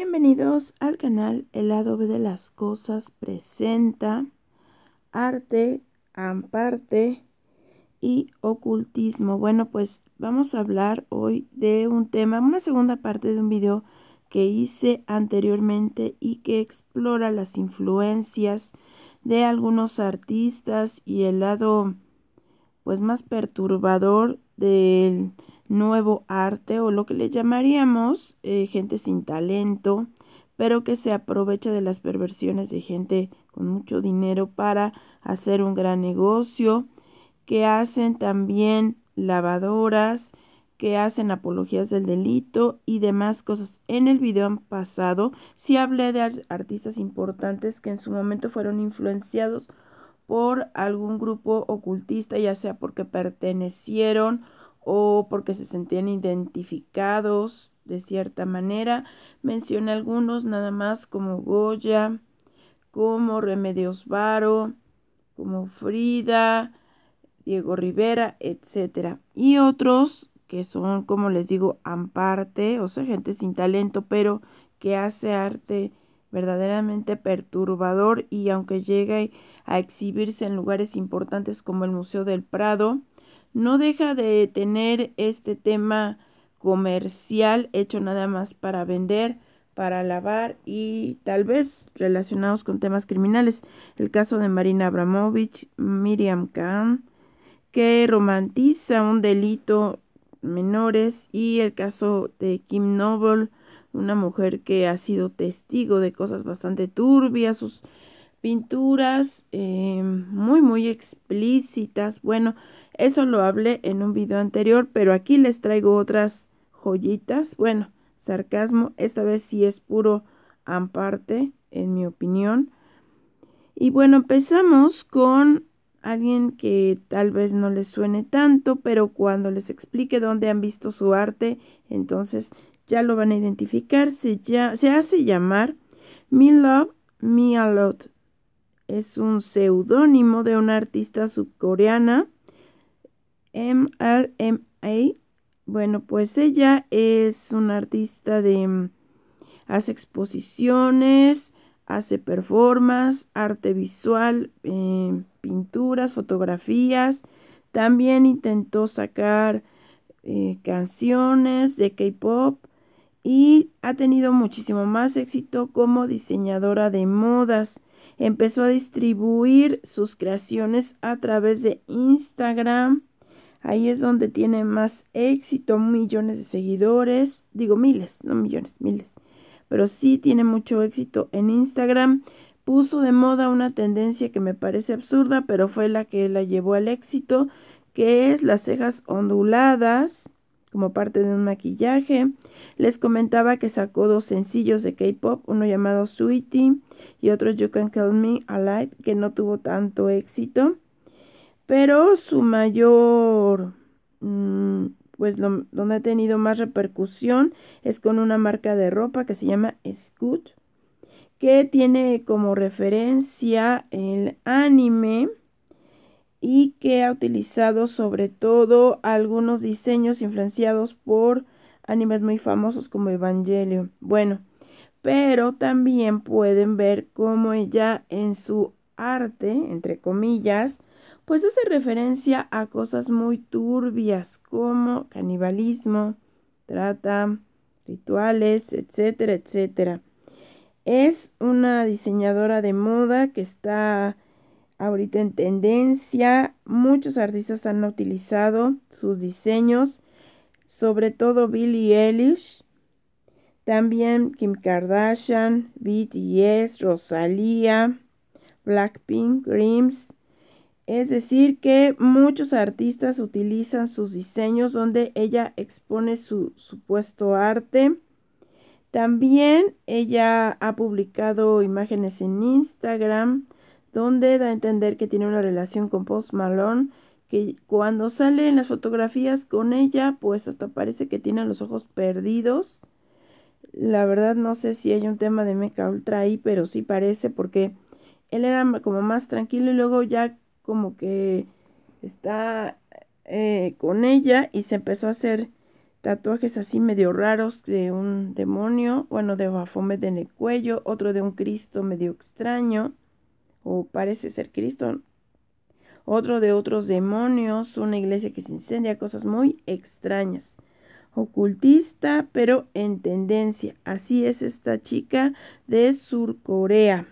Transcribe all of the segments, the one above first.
Bienvenidos al canal El lado B de las cosas presenta arte, amparte y ocultismo. Bueno, pues vamos a hablar hoy de un tema, una segunda parte de un video que hice anteriormente y que explora las influencias de algunos artistas y el lado pues más perturbador del nuevo arte o lo que le llamaríamos eh, gente sin talento, pero que se aprovecha de las perversiones de gente con mucho dinero para hacer un gran negocio, que hacen también lavadoras, que hacen apologías del delito y demás cosas. En el video pasado sí hablé de artistas importantes que en su momento fueron influenciados por algún grupo ocultista, ya sea porque pertenecieron o porque se sentían identificados de cierta manera. Mencioné algunos nada más como Goya, como Remedios Varo, como Frida, Diego Rivera, etc. Y otros que son, como les digo, amparte, o sea, gente sin talento, pero que hace arte verdaderamente perturbador y aunque llegue a exhibirse en lugares importantes como el Museo del Prado, no deja de tener este tema comercial hecho nada más para vender, para lavar y tal vez relacionados con temas criminales. El caso de Marina Abramovich, Miriam Kahn, que romantiza un delito menores y el caso de Kim Noble, una mujer que ha sido testigo de cosas bastante turbias, sus pinturas eh, muy muy explícitas. Bueno, eso lo hablé en un video anterior, pero aquí les traigo otras joyitas. Bueno, sarcasmo, esta vez sí es puro amparte, en mi opinión. Y bueno, empezamos con alguien que tal vez no les suene tanto, pero cuando les explique dónde han visto su arte, entonces ya lo van a identificar. Se, ya, se hace llamar Me Love Me a Lot. Es un seudónimo de una artista subcoreana MLMA. Bueno, pues ella es una artista de... Mm, hace exposiciones, hace performance, arte visual, eh, pinturas, fotografías. También intentó sacar eh, canciones de K-Pop y ha tenido muchísimo más éxito como diseñadora de modas. Empezó a distribuir sus creaciones a través de Instagram Ahí es donde tiene más éxito, millones de seguidores, digo miles, no millones, miles. Pero sí tiene mucho éxito en Instagram. Puso de moda una tendencia que me parece absurda, pero fue la que la llevó al éxito, que es las cejas onduladas como parte de un maquillaje. Les comentaba que sacó dos sencillos de K-pop, uno llamado Sweetie y otro You Can Call Me Alive, que no tuvo tanto éxito. Pero su mayor, mm, pues donde ha tenido más repercusión es con una marca de ropa que se llama Scoot, que tiene como referencia el anime y que ha utilizado sobre todo algunos diseños influenciados por animes muy famosos como Evangelio. Bueno, pero también pueden ver cómo ella en su arte, entre comillas, pues hace referencia a cosas muy turbias como canibalismo, trata, rituales, etcétera, etcétera. Es una diseñadora de moda que está ahorita en tendencia. Muchos artistas han utilizado sus diseños, sobre todo Billie Eilish, también Kim Kardashian, BTS, Rosalía, Blackpink, Grimms. Es decir, que muchos artistas utilizan sus diseños donde ella expone su supuesto arte. También ella ha publicado imágenes en Instagram donde da a entender que tiene una relación con Post Malone, que cuando sale en las fotografías con ella, pues hasta parece que tiene los ojos perdidos. La verdad no sé si hay un tema de Mecha Ultra ahí, pero sí parece porque él era como más tranquilo y luego ya como que está eh, con ella y se empezó a hacer tatuajes así medio raros de un demonio, bueno, de Bafomet en el cuello, otro de un Cristo medio extraño, o parece ser Cristo, otro de otros demonios, una iglesia que se incendia, cosas muy extrañas. Ocultista, pero en tendencia. Así es esta chica de Surcorea.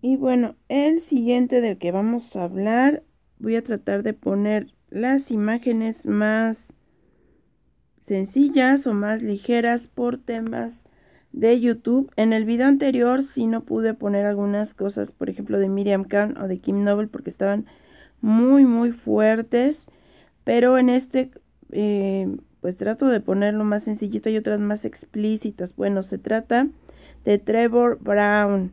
Y bueno, el siguiente del que vamos a hablar, voy a tratar de poner las imágenes más sencillas o más ligeras por temas de YouTube. En el video anterior sí no pude poner algunas cosas, por ejemplo, de Miriam Khan o de Kim Noble porque estaban muy, muy fuertes. Pero en este, eh, pues trato de ponerlo más sencillito y otras más explícitas. Bueno, se trata de Trevor Brown.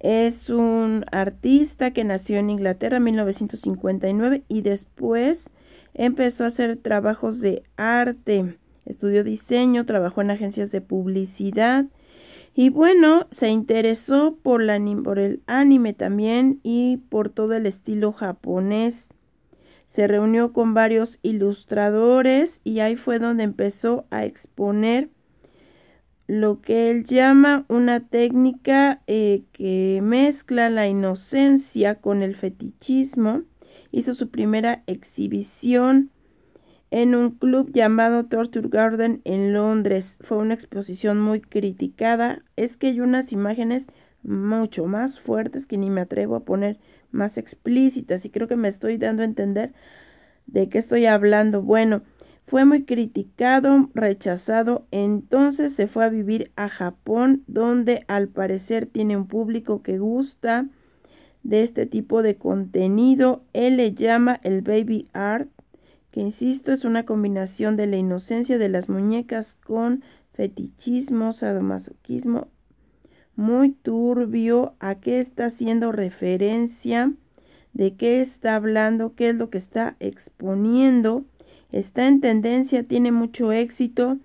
Es un artista que nació en Inglaterra en 1959 y después empezó a hacer trabajos de arte. Estudió diseño, trabajó en agencias de publicidad y bueno, se interesó por, por el anime también y por todo el estilo japonés. Se reunió con varios ilustradores y ahí fue donde empezó a exponer lo que él llama una técnica eh, que mezcla la inocencia con el fetichismo. Hizo su primera exhibición en un club llamado Torture Garden en Londres. Fue una exposición muy criticada. Es que hay unas imágenes mucho más fuertes que ni me atrevo a poner más explícitas y creo que me estoy dando a entender de qué estoy hablando. Bueno, fue muy criticado, rechazado, entonces se fue a vivir a Japón, donde al parecer tiene un público que gusta de este tipo de contenido. Él le llama el baby art, que insisto es una combinación de la inocencia de las muñecas con fetichismo, sadomasoquismo, muy turbio, a qué está haciendo referencia, de qué está hablando, qué es lo que está exponiendo está en tendencia, tiene mucho éxito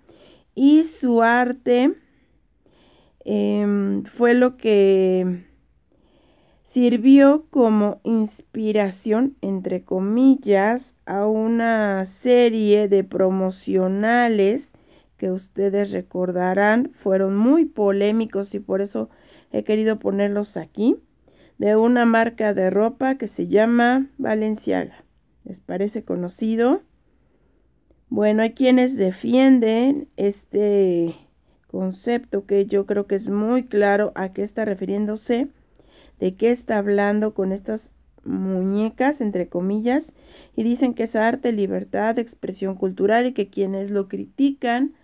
y su arte em, fue lo que sirvió como inspiración, entre comillas, a una serie de promocionales que ustedes recordarán fueron muy polémicos y por eso he querido ponerlos aquí, de una marca de ropa que se llama Valenciaga. ¿Les parece conocido? Bueno, hay quienes defienden este concepto que yo creo que es muy claro a qué está refiriéndose, de qué está hablando con estas muñecas, entre comillas, y dicen que es arte, libertad, expresión cultural y que quienes lo critican,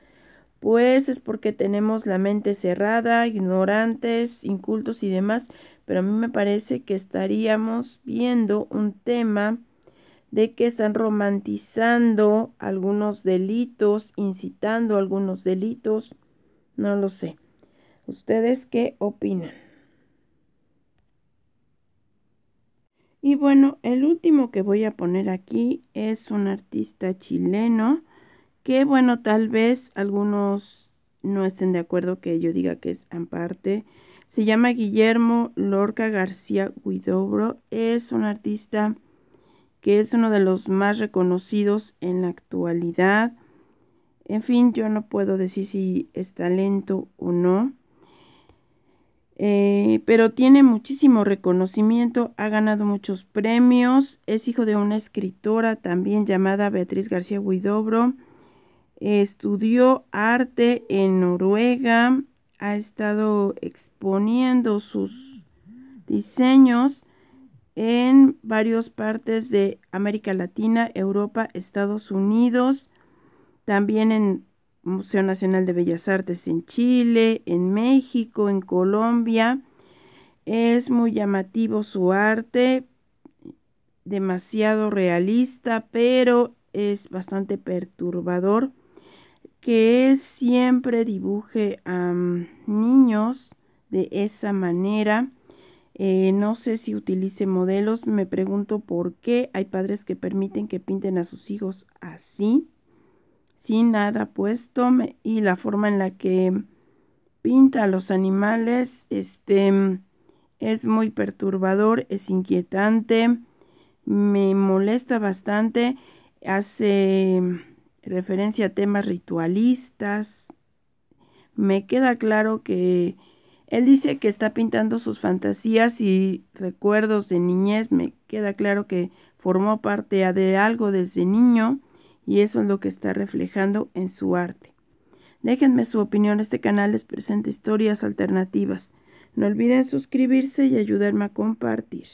pues es porque tenemos la mente cerrada, ignorantes, incultos y demás, pero a mí me parece que estaríamos viendo un tema de que están romantizando algunos delitos, incitando algunos delitos, no lo sé. ¿Ustedes qué opinan? Y bueno, el último que voy a poner aquí es un artista chileno que bueno, tal vez algunos no estén de acuerdo que yo diga que es amparte. Se llama Guillermo Lorca García Guidobro, es un artista que es uno de los más reconocidos en la actualidad. En fin, yo no puedo decir si es talento o no. Eh, pero tiene muchísimo reconocimiento, ha ganado muchos premios, es hijo de una escritora también llamada Beatriz García Huidobro, estudió arte en Noruega, ha estado exponiendo sus diseños en varias partes de América Latina, Europa, Estados Unidos, también en Museo Nacional de Bellas Artes en Chile, en México, en Colombia. Es muy llamativo su arte, demasiado realista, pero es bastante perturbador que él siempre dibuje a mm, niños de esa manera eh, no sé si utilice modelos, me pregunto por qué hay padres que permiten que pinten a sus hijos así, sin nada puesto, y la forma en la que pinta a los animales este, es muy perturbador, es inquietante, me molesta bastante, hace referencia a temas ritualistas, me queda claro que él dice que está pintando sus fantasías y recuerdos de niñez. Me queda claro que formó parte de algo desde niño y eso es lo que está reflejando en su arte. Déjenme su opinión. Este canal les presenta historias alternativas. No olviden suscribirse y ayudarme a compartir.